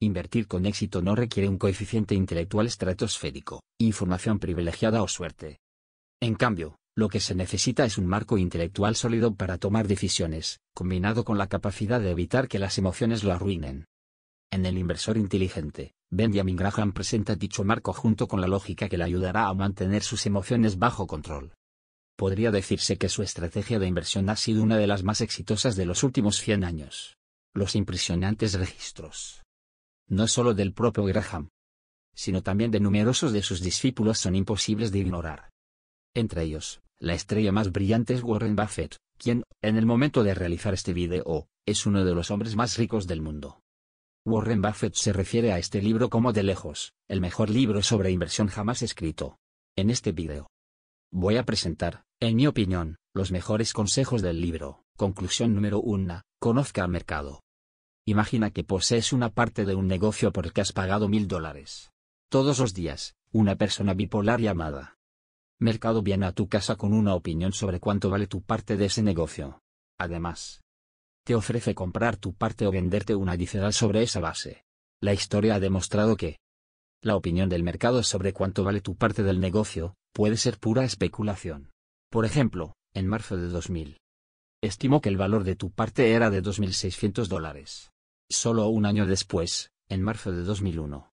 Invertir con éxito no requiere un coeficiente intelectual estratosférico, información privilegiada o suerte. En cambio, lo que se necesita es un marco intelectual sólido para tomar decisiones, combinado con la capacidad de evitar que las emociones lo arruinen. En el inversor inteligente, Benjamin Graham presenta dicho marco junto con la lógica que le ayudará a mantener sus emociones bajo control. Podría decirse que su estrategia de inversión ha sido una de las más exitosas de los últimos 100 años. Los impresionantes registros no solo del propio Graham, sino también de numerosos de sus discípulos son imposibles de ignorar. Entre ellos, la estrella más brillante es Warren Buffett, quien, en el momento de realizar este video, es uno de los hombres más ricos del mundo. Warren Buffett se refiere a este libro como de lejos, el mejor libro sobre inversión jamás escrito. En este video. Voy a presentar, en mi opinión, los mejores consejos del libro. Conclusión número 1. Conozca al mercado. Imagina que posees una parte de un negocio por que has pagado mil dólares. Todos los días, una persona bipolar llamada. Mercado viene a tu casa con una opinión sobre cuánto vale tu parte de ese negocio. Además, te ofrece comprar tu parte o venderte una adicional sobre esa base. La historia ha demostrado que la opinión del mercado sobre cuánto vale tu parte del negocio puede ser pura especulación. Por ejemplo, en marzo de 2000, estimó que el valor de tu parte era de 2.600 dólares. Solo un año después, en marzo de 2001.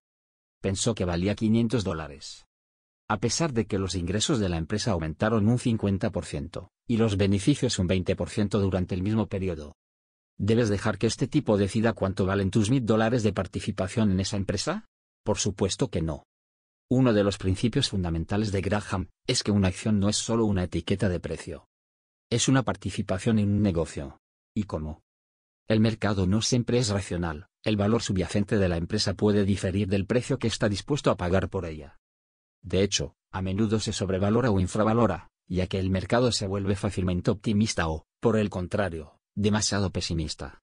Pensó que valía 500 dólares. A pesar de que los ingresos de la empresa aumentaron un 50%, y los beneficios un 20% durante el mismo periodo. ¿Debes dejar que este tipo decida cuánto valen tus mil dólares de participación en esa empresa? Por supuesto que no. Uno de los principios fundamentales de Graham es que una acción no es solo una etiqueta de precio. Es una participación en un negocio. Y cómo? El mercado no siempre es racional, el valor subyacente de la empresa puede diferir del precio que está dispuesto a pagar por ella. De hecho, a menudo se sobrevalora o infravalora, ya que el mercado se vuelve fácilmente optimista o, por el contrario, demasiado pesimista.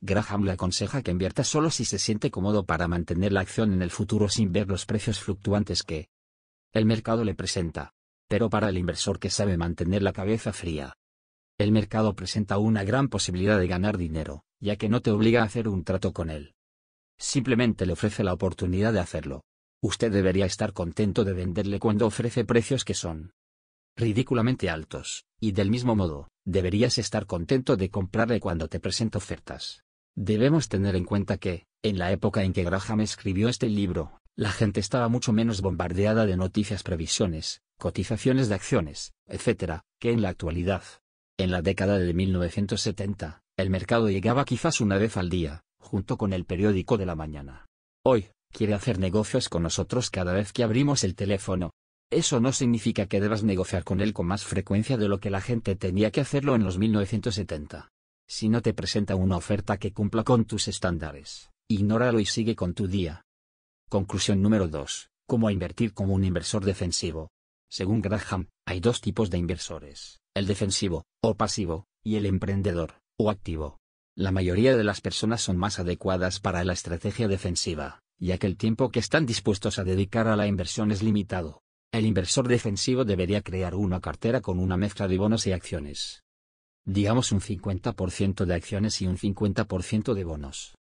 Graham le aconseja que invierta solo si se siente cómodo para mantener la acción en el futuro sin ver los precios fluctuantes que el mercado le presenta. Pero para el inversor que sabe mantener la cabeza fría, el mercado presenta una gran posibilidad de ganar dinero, ya que no te obliga a hacer un trato con él. Simplemente le ofrece la oportunidad de hacerlo. Usted debería estar contento de venderle cuando ofrece precios que son ridículamente altos, y del mismo modo, deberías estar contento de comprarle cuando te presenta ofertas. Debemos tener en cuenta que, en la época en que Graham escribió este libro, la gente estaba mucho menos bombardeada de noticias, previsiones, cotizaciones de acciones, etc., que en la actualidad. En la década de 1970, el mercado llegaba quizás una vez al día, junto con el periódico de la mañana. Hoy, quiere hacer negocios con nosotros cada vez que abrimos el teléfono. Eso no significa que debas negociar con él con más frecuencia de lo que la gente tenía que hacerlo en los 1970. Si no te presenta una oferta que cumpla con tus estándares, ignóralo y sigue con tu día. Conclusión número 2. Cómo invertir como un inversor defensivo. Según Graham, hay dos tipos de inversores, el defensivo, o pasivo, y el emprendedor, o activo. La mayoría de las personas son más adecuadas para la estrategia defensiva, ya que el tiempo que están dispuestos a dedicar a la inversión es limitado. El inversor defensivo debería crear una cartera con una mezcla de bonos y acciones. Digamos un 50% de acciones y un 50% de bonos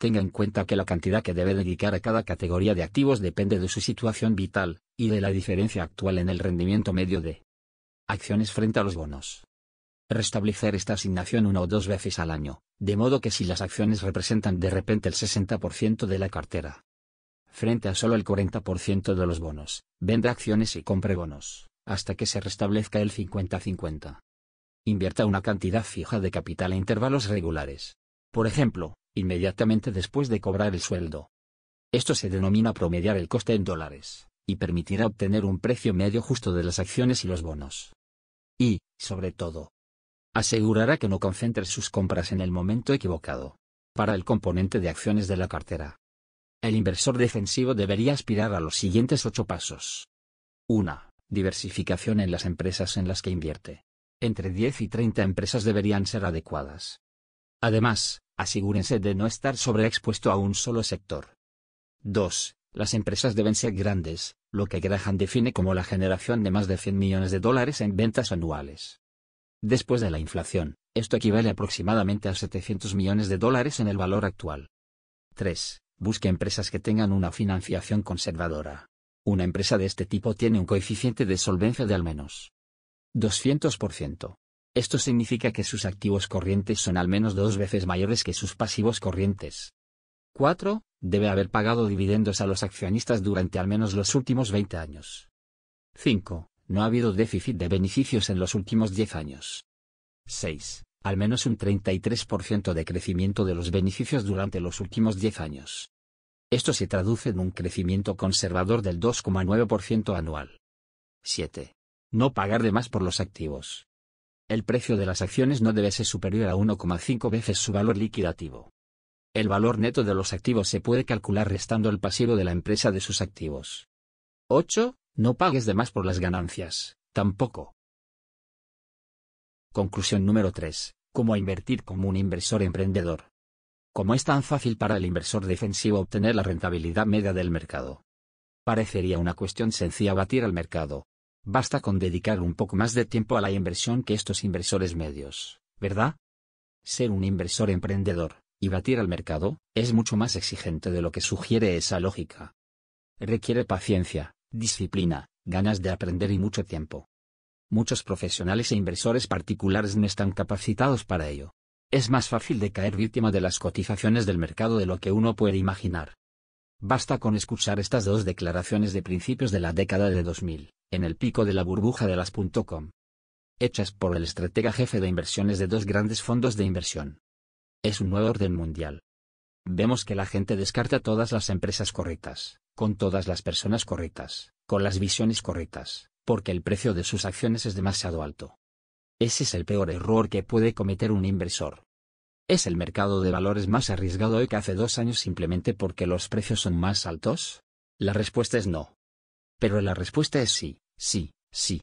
tenga en cuenta que la cantidad que debe dedicar a cada categoría de activos depende de su situación vital, y de la diferencia actual en el rendimiento medio de acciones frente a los bonos. Restablecer esta asignación una o dos veces al año, de modo que si las acciones representan de repente el 60% de la cartera, frente a solo el 40% de los bonos, venda acciones y compre bonos, hasta que se restablezca el 50-50. Invierta una cantidad fija de capital a intervalos regulares. Por ejemplo, inmediatamente después de cobrar el sueldo. Esto se denomina promediar el coste en dólares, y permitirá obtener un precio medio justo de las acciones y los bonos. Y, sobre todo, asegurará que no concentre sus compras en el momento equivocado. Para el componente de acciones de la cartera, el inversor defensivo debería aspirar a los siguientes ocho pasos. 1. Diversificación en las empresas en las que invierte. Entre 10 y 30 empresas deberían ser adecuadas. Además, asegúrense de no estar sobreexpuesto a un solo sector. 2. Las empresas deben ser grandes, lo que Graham define como la generación de más de 100 millones de dólares en ventas anuales. Después de la inflación, esto equivale aproximadamente a 700 millones de dólares en el valor actual. 3. Busque empresas que tengan una financiación conservadora. Una empresa de este tipo tiene un coeficiente de solvencia de al menos 200%. Esto significa que sus activos corrientes son al menos dos veces mayores que sus pasivos corrientes. 4. Debe haber pagado dividendos a los accionistas durante al menos los últimos 20 años. 5. No ha habido déficit de beneficios en los últimos 10 años. 6. Al menos un 33% de crecimiento de los beneficios durante los últimos 10 años. Esto se traduce en un crecimiento conservador del 2,9% anual. 7. No pagar de más por los activos el precio de las acciones no debe ser superior a 1,5 veces su valor liquidativo. El valor neto de los activos se puede calcular restando el pasivo de la empresa de sus activos. 8. No pagues de más por las ganancias, tampoco. Conclusión número 3. Cómo invertir como un inversor emprendedor. ¿Cómo es tan fácil para el inversor defensivo obtener la rentabilidad media del mercado. Parecería una cuestión sencilla batir al mercado, Basta con dedicar un poco más de tiempo a la inversión que estos inversores medios, ¿verdad? Ser un inversor emprendedor, y batir al mercado, es mucho más exigente de lo que sugiere esa lógica. Requiere paciencia, disciplina, ganas de aprender y mucho tiempo. Muchos profesionales e inversores particulares no están capacitados para ello. Es más fácil de caer víctima de las cotizaciones del mercado de lo que uno puede imaginar. Basta con escuchar estas dos declaraciones de principios de la década de 2000, en el pico de la burbuja de las .com. Hechas por el estratega jefe de inversiones de dos grandes fondos de inversión. Es un nuevo orden mundial. Vemos que la gente descarta todas las empresas correctas, con todas las personas correctas, con las visiones correctas, porque el precio de sus acciones es demasiado alto. Ese es el peor error que puede cometer un inversor. ¿Es el mercado de valores más arriesgado hoy que hace dos años simplemente porque los precios son más altos? La respuesta es no. Pero la respuesta es sí, sí, sí.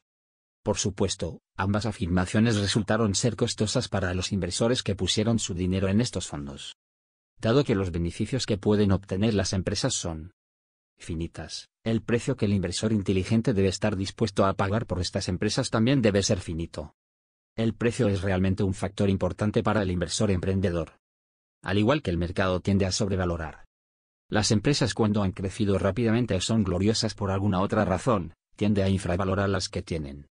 Por supuesto, ambas afirmaciones resultaron ser costosas para los inversores que pusieron su dinero en estos fondos. Dado que los beneficios que pueden obtener las empresas son finitas, el precio que el inversor inteligente debe estar dispuesto a pagar por estas empresas también debe ser finito. El precio es realmente un factor importante para el inversor emprendedor. Al igual que el mercado tiende a sobrevalorar. Las empresas cuando han crecido rápidamente o son gloriosas por alguna otra razón, tiende a infravalorar las que tienen.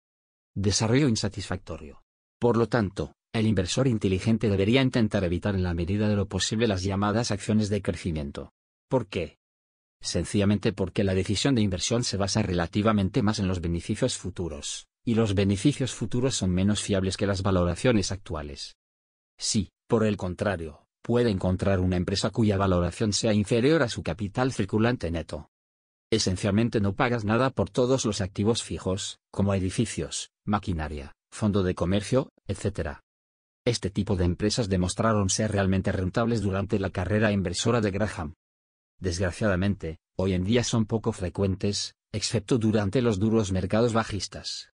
Desarrollo insatisfactorio. Por lo tanto, el inversor inteligente debería intentar evitar en la medida de lo posible las llamadas acciones de crecimiento. ¿Por qué? Sencillamente porque la decisión de inversión se basa relativamente más en los beneficios futuros y los beneficios futuros son menos fiables que las valoraciones actuales. Si, por el contrario, puede encontrar una empresa cuya valoración sea inferior a su capital circulante neto. Esencialmente no pagas nada por todos los activos fijos, como edificios, maquinaria, fondo de comercio, etc. Este tipo de empresas demostraron ser realmente rentables durante la carrera inversora de Graham. Desgraciadamente, hoy en día son poco frecuentes, excepto durante los duros mercados bajistas.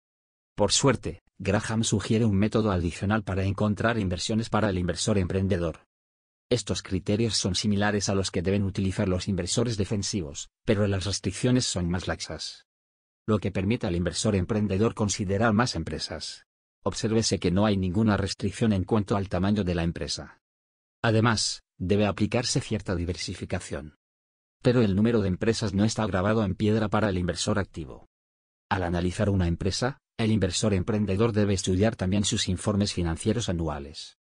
Por suerte, Graham sugiere un método adicional para encontrar inversiones para el inversor emprendedor. Estos criterios son similares a los que deben utilizar los inversores defensivos, pero las restricciones son más laxas. Lo que permite al inversor emprendedor considerar más empresas. Obsérvese que no hay ninguna restricción en cuanto al tamaño de la empresa. Además, debe aplicarse cierta diversificación. Pero el número de empresas no está grabado en piedra para el inversor activo. Al analizar una empresa, el inversor emprendedor debe estudiar también sus informes financieros anuales.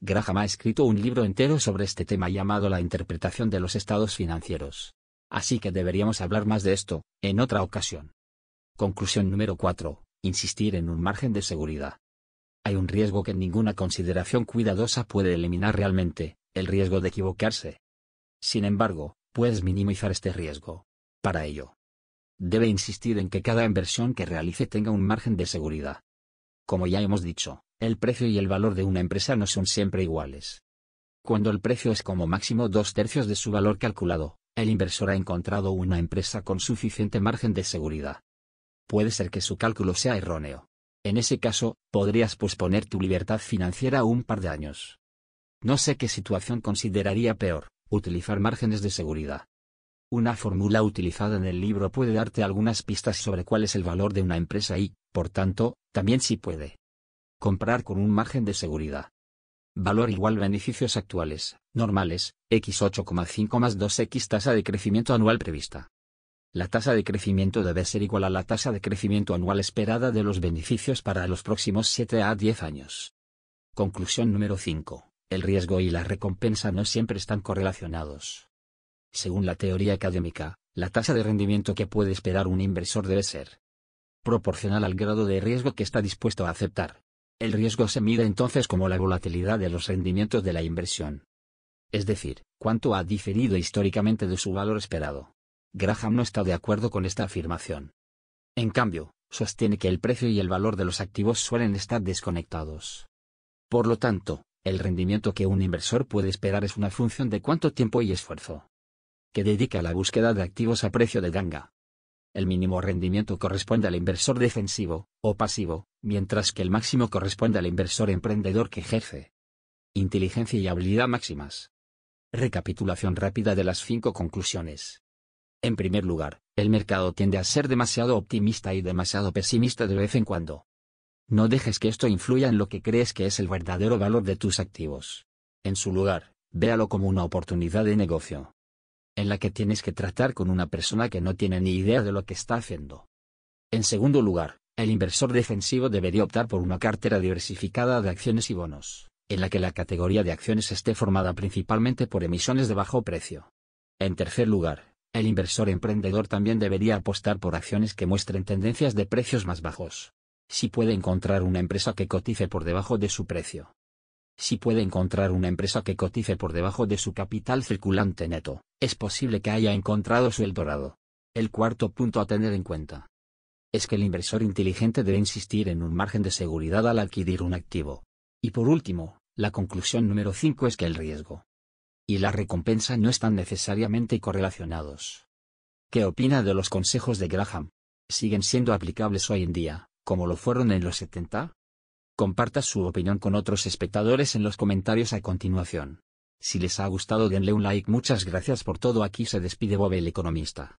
Graham ha escrito un libro entero sobre este tema llamado La interpretación de los estados financieros. Así que deberíamos hablar más de esto, en otra ocasión. Conclusión número 4. Insistir en un margen de seguridad. Hay un riesgo que ninguna consideración cuidadosa puede eliminar realmente, el riesgo de equivocarse. Sin embargo, puedes minimizar este riesgo. Para ello, Debe insistir en que cada inversión que realice tenga un margen de seguridad. Como ya hemos dicho, el precio y el valor de una empresa no son siempre iguales. Cuando el precio es como máximo dos tercios de su valor calculado, el inversor ha encontrado una empresa con suficiente margen de seguridad. Puede ser que su cálculo sea erróneo. En ese caso, podrías posponer tu libertad financiera un par de años. No sé qué situación consideraría peor, utilizar márgenes de seguridad una fórmula utilizada en el libro puede darte algunas pistas sobre cuál es el valor de una empresa y, por tanto, también si puede comprar con un margen de seguridad. Valor igual beneficios actuales, normales, x 8,5 más 2x tasa de crecimiento anual prevista. La tasa de crecimiento debe ser igual a la tasa de crecimiento anual esperada de los beneficios para los próximos 7 a 10 años. Conclusión número 5. El riesgo y la recompensa no siempre están correlacionados. Según la teoría académica, la tasa de rendimiento que puede esperar un inversor debe ser proporcional al grado de riesgo que está dispuesto a aceptar. El riesgo se mide entonces como la volatilidad de los rendimientos de la inversión. Es decir, cuánto ha diferido históricamente de su valor esperado. Graham no está de acuerdo con esta afirmación. En cambio, sostiene que el precio y el valor de los activos suelen estar desconectados. Por lo tanto, el rendimiento que un inversor puede esperar es una función de cuánto tiempo y esfuerzo que dedica a la búsqueda de activos a precio de ganga. El mínimo rendimiento corresponde al inversor defensivo, o pasivo, mientras que el máximo corresponde al inversor emprendedor que ejerce. Inteligencia y habilidad máximas. Recapitulación rápida de las cinco conclusiones. En primer lugar, el mercado tiende a ser demasiado optimista y demasiado pesimista de vez en cuando. No dejes que esto influya en lo que crees que es el verdadero valor de tus activos. En su lugar, véalo como una oportunidad de negocio en la que tienes que tratar con una persona que no tiene ni idea de lo que está haciendo. En segundo lugar, el inversor defensivo debería optar por una cartera diversificada de acciones y bonos, en la que la categoría de acciones esté formada principalmente por emisiones de bajo precio. En tercer lugar, el inversor emprendedor también debería apostar por acciones que muestren tendencias de precios más bajos. Si puede encontrar una empresa que cotice por debajo de su precio, si puede encontrar una empresa que cotice por debajo de su capital circulante neto, es posible que haya encontrado su dorado. El cuarto punto a tener en cuenta es que el inversor inteligente debe insistir en un margen de seguridad al adquirir un activo. Y por último, la conclusión número 5 es que el riesgo y la recompensa no están necesariamente correlacionados. ¿Qué opina de los consejos de Graham? ¿Siguen siendo aplicables hoy en día, como lo fueron en los 70? Comparta su opinión con otros espectadores en los comentarios a continuación. Si les ha gustado denle un like. Muchas gracias por todo. Aquí se despide Bob el economista.